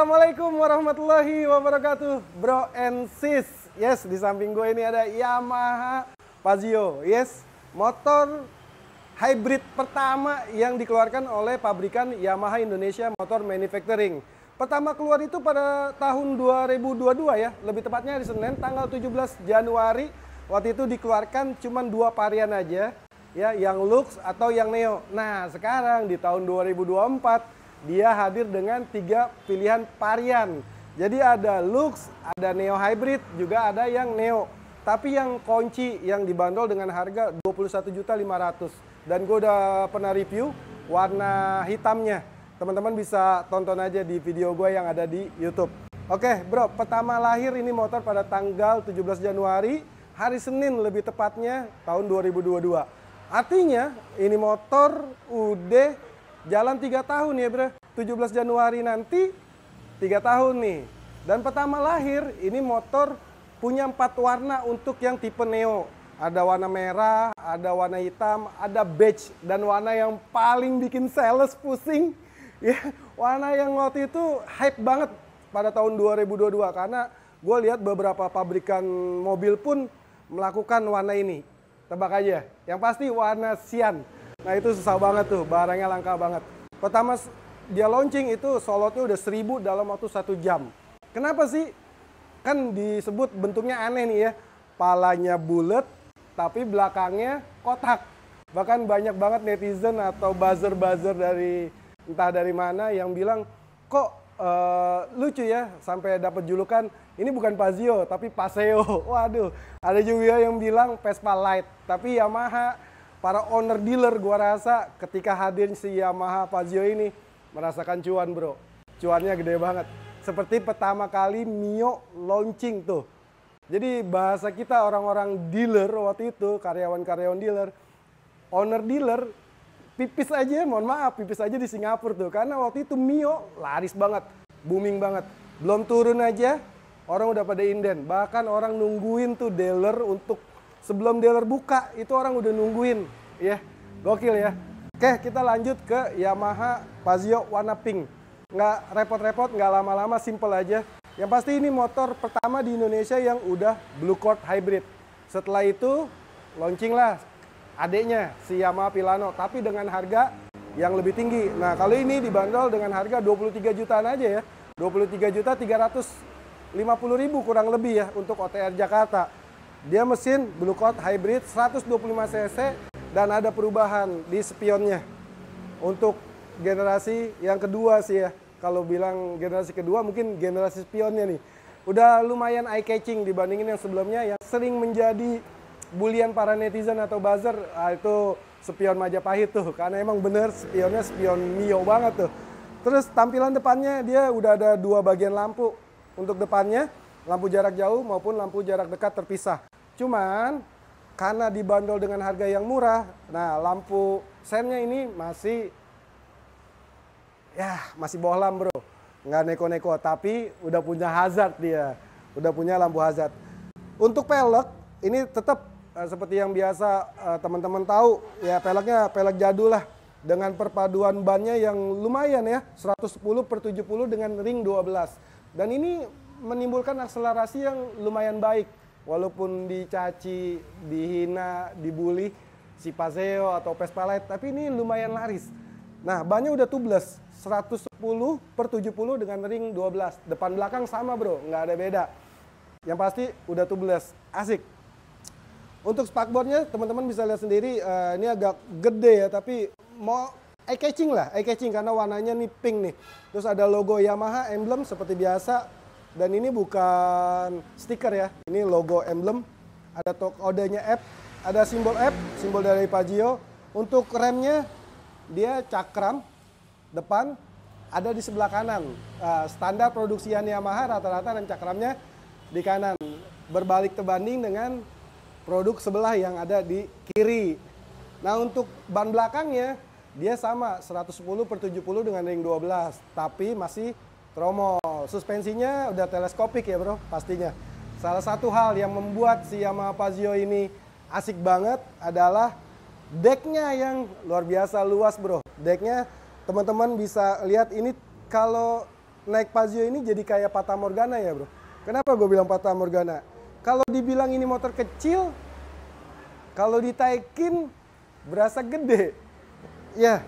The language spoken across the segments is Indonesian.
Assalamualaikum warahmatullahi wabarakatuh Bro and sis Yes, di samping gue ini ada Yamaha Pazio Yes, motor hybrid pertama yang dikeluarkan oleh pabrikan Yamaha Indonesia Motor Manufacturing Pertama keluar itu pada tahun 2022 ya Lebih tepatnya di Senin tanggal 17 Januari Waktu itu dikeluarkan cuma dua varian aja ya yang Lux atau yang Neo. Nah, sekarang di tahun 2024 dia hadir dengan tiga pilihan varian. Jadi ada Lux, ada Neo Hybrid, juga ada yang Neo. Tapi yang kunci yang dibandol dengan harga 21.500 dan gue udah pernah review warna hitamnya. Teman-teman bisa tonton aja di video gue yang ada di YouTube. Oke, Bro, pertama lahir ini motor pada tanggal 17 Januari, hari Senin lebih tepatnya tahun 2022. Artinya ini motor udah Jalan tiga tahun ya tujuh 17 Januari nanti tiga tahun nih. Dan pertama lahir ini motor punya empat warna untuk yang tipe Neo. Ada warna merah, ada warna hitam, ada beige dan warna yang paling bikin sales pusing. Ya, warna yang waktu itu hype banget pada tahun 2022 karena gue lihat beberapa pabrikan mobil pun melakukan warna ini. Tebak aja, yang pasti warna cyan. Nah itu susah banget tuh, barangnya langka banget. Pertama dia launching itu solotnya udah seribu dalam waktu satu jam. Kenapa sih? Kan disebut bentuknya aneh nih ya. Palanya bulat, tapi belakangnya kotak. Bahkan banyak banget netizen atau buzzer-buzzer dari entah dari mana yang bilang, kok Uh, lucu ya sampai dapat julukan ini bukan Pazio tapi Paseo. Waduh, ada juga yang bilang Vespa Light tapi Yamaha para owner dealer gua rasa ketika hadir si Yamaha Fazio ini merasakan cuan bro. Cuannya gede banget. Seperti pertama kali Mio launching tuh. Jadi bahasa kita orang-orang dealer waktu itu, karyawan-karyawan dealer, owner dealer, pipis aja, mohon maaf, pipis aja di Singapura tuh. Karena waktu itu Mio laris banget, booming banget. Belum turun aja, orang udah pada inden. Bahkan orang nungguin tuh dealer untuk sebelum dealer buka itu orang udah nungguin ya yeah. gokil ya oke kita lanjut ke Yamaha Pazio warna pink nggak repot-repot nggak lama-lama simple aja yang pasti ini motor pertama di Indonesia yang udah Blue Cord Hybrid setelah itu launching lah adiknya si Yamaha Pilano tapi dengan harga yang lebih tinggi nah kali ini dibanderol dengan harga 23 jutaan aja ya 23 juta 350 ribu kurang lebih ya untuk OTR Jakarta dia mesin Blue Coat Hybrid 125 cc dan ada perubahan di spionnya. Untuk generasi yang kedua sih ya. Kalau bilang generasi kedua mungkin generasi spionnya nih. Udah lumayan eye catching dibandingin yang sebelumnya yang sering menjadi bulian para netizen atau buzzer nah, itu spion Majapahit tuh karena emang bener spionnya spion Mio banget tuh. Terus tampilan depannya dia udah ada dua bagian lampu untuk depannya, lampu jarak jauh maupun lampu jarak dekat terpisah. Cuman karena dibandol dengan harga yang murah, nah lampu sennya ini masih ya masih bohlam bro, nggak neko-neko tapi udah punya hazard dia, udah punya lampu hazard. Untuk pelek ini tetap eh, seperti yang biasa eh, teman-teman tahu ya peleknya pelek jadul lah dengan perpaduan bannya yang lumayan ya 110 per 70 dengan ring 12 dan ini menimbulkan akselerasi yang lumayan baik walaupun dicaci, dihina, dibully si Paseo atau Pespalet, tapi ini lumayan laris. Nah, bannya udah tubeless, 110 per 70 dengan ring 12. Depan belakang sama bro, nggak ada beda. Yang pasti udah tubeless, asik. Untuk spakbornya teman-teman bisa lihat sendiri, uh, ini agak gede ya, tapi mau eye catching lah, eye catching karena warnanya nih pink nih. Terus ada logo Yamaha, emblem seperti biasa, dan ini bukan stiker ya, ini logo emblem. Ada kodenya app, ada simbol app, simbol dari Pajio. Untuk remnya dia cakram depan ada di sebelah kanan. Uh, standar produksi Yamaha rata-rata rem cakramnya di kanan. Berbalik terbanding dengan produk sebelah yang ada di kiri. Nah untuk ban belakangnya dia sama 110 per 70 dengan ring 12 tapi masih Tromol. Suspensinya udah teleskopik ya bro, pastinya. Salah satu hal yang membuat si Yamaha Pazio ini asik banget adalah decknya yang luar biasa luas bro. Decknya teman-teman bisa lihat ini kalau naik Pazio ini jadi kayak patah Morgana ya bro. Kenapa gue bilang patah Morgana? Kalau dibilang ini motor kecil, kalau ditaikin berasa gede. Ya,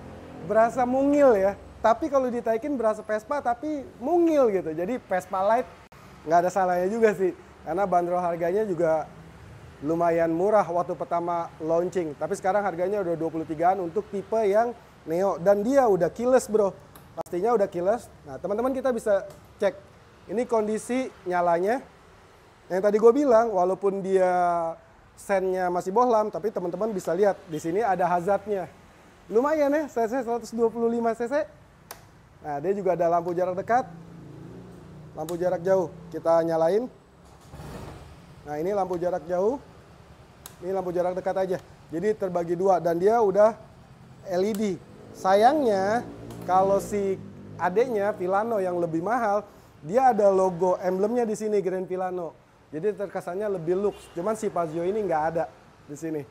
berasa mungil ya tapi kalau ditaikin berasa Vespa tapi mungil gitu jadi Vespa Light nggak ada salahnya juga sih karena bandrol harganya juga lumayan murah waktu pertama launching tapi sekarang harganya udah 23an untuk tipe yang Neo dan dia udah keyless bro pastinya udah keyless nah teman-teman kita bisa cek ini kondisi nyalanya yang tadi gue bilang walaupun dia sennya masih bohlam tapi teman-teman bisa lihat di sini ada hazardnya lumayan ya cc 125 cc Nah, dia juga ada lampu jarak dekat, lampu jarak jauh. Kita nyalain. Nah, ini lampu jarak jauh. Ini lampu jarak dekat aja. Jadi terbagi dua dan dia udah LED. Sayangnya kalau si adeknya Pilano yang lebih mahal, dia ada logo emblemnya di sini Grand Pilano. Jadi terkesannya lebih lux. Cuman si Pazio ini nggak ada di sini.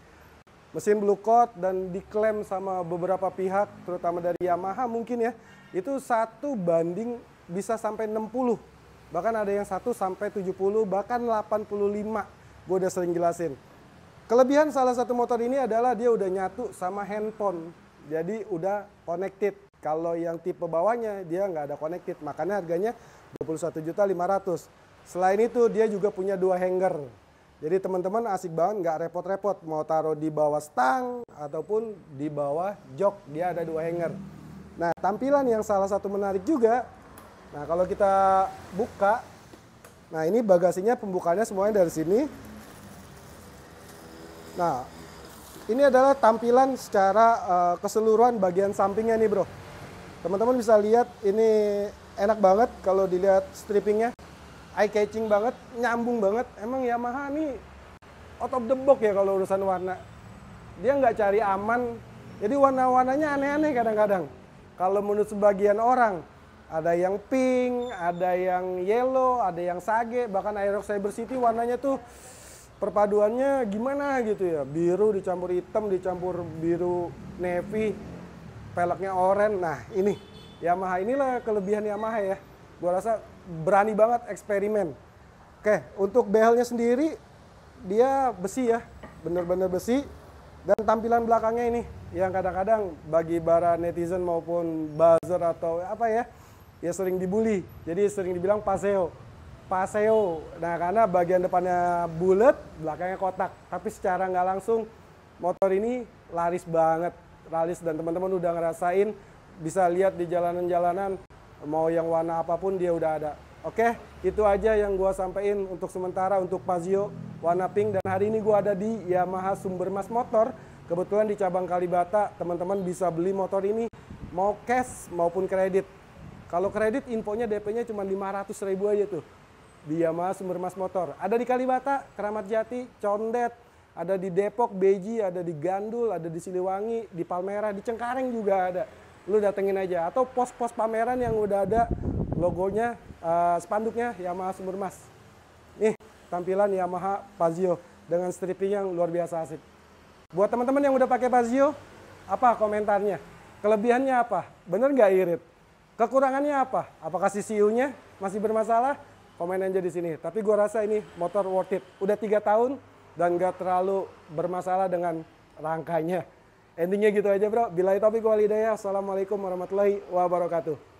Mesin Blue Coat dan diklaim sama beberapa pihak, terutama dari Yamaha mungkin ya, itu satu banding bisa sampai 60 bahkan ada yang satu sampai 70 bahkan 85 gue udah sering jelasin kelebihan salah satu motor ini adalah dia udah nyatu sama handphone jadi udah connected kalau yang tipe bawahnya dia nggak ada connected makanya harganya 21.500 selain itu dia juga punya dua hanger jadi teman-teman asik banget nggak repot-repot mau taruh di bawah stang ataupun di bawah jok dia ada dua hanger Nah, tampilan yang salah satu menarik juga. Nah, kalau kita buka, nah ini bagasinya pembukanya semuanya dari sini. Nah, ini adalah tampilan secara uh, keseluruhan bagian sampingnya nih, Bro. Teman-teman bisa lihat ini enak banget kalau dilihat strippingnya. Eye catching banget, nyambung banget. Emang Yamaha nih out of the box ya kalau urusan warna. Dia nggak cari aman, jadi warna-warnanya aneh-aneh kadang-kadang. Kalau menurut sebagian orang, ada yang pink, ada yang yellow, ada yang sage, bahkan Aerox Cyber City warnanya tuh perpaduannya gimana gitu ya. Biru dicampur hitam, dicampur biru navy, peleknya oranye. Nah, ini Yamaha inilah kelebihan Yamaha ya. Gua rasa berani banget eksperimen. Oke, untuk behelnya sendiri dia besi ya. Bener-bener besi dan tampilan belakangnya ini yang kadang-kadang bagi para netizen maupun buzzer atau apa ya, ya sering dibully. Jadi sering dibilang paseo. Paseo. Nah, karena bagian depannya bulat, belakangnya kotak. Tapi secara nggak langsung motor ini laris banget. Laris dan teman-teman udah ngerasain bisa lihat di jalanan-jalanan mau yang warna apapun dia udah ada. Oke, itu aja yang gua sampaikan untuk sementara untuk Pazio warna pink dan hari ini gue ada di Yamaha Sumber Mas Motor kebetulan di cabang Kalibata teman-teman bisa beli motor ini mau cash maupun kredit kalau kredit infonya DP-nya cuma 500 ribu aja tuh di Yamaha Mas Motor ada di Kalibata, Keramat Jati, Condet ada di Depok, Beji, ada di Gandul, ada di Siliwangi, di Palmerah, di Cengkareng juga ada. Lu datengin aja atau pos-pos pameran yang udah ada logonya, uh, spanduknya Yamaha Sumber Mas tampilan Yamaha Pazio dengan stripping yang luar biasa asik. Buat teman-teman yang udah pakai Pazio, apa komentarnya? Kelebihannya apa? Bener nggak irit? Kekurangannya apa? Apakah CCU-nya e masih bermasalah? Komen aja di sini. Tapi gue rasa ini motor worth it. Udah tiga tahun dan nggak terlalu bermasalah dengan rangkanya. Endingnya gitu aja bro. Bila itu tapi gue Assalamualaikum warahmatullahi wabarakatuh.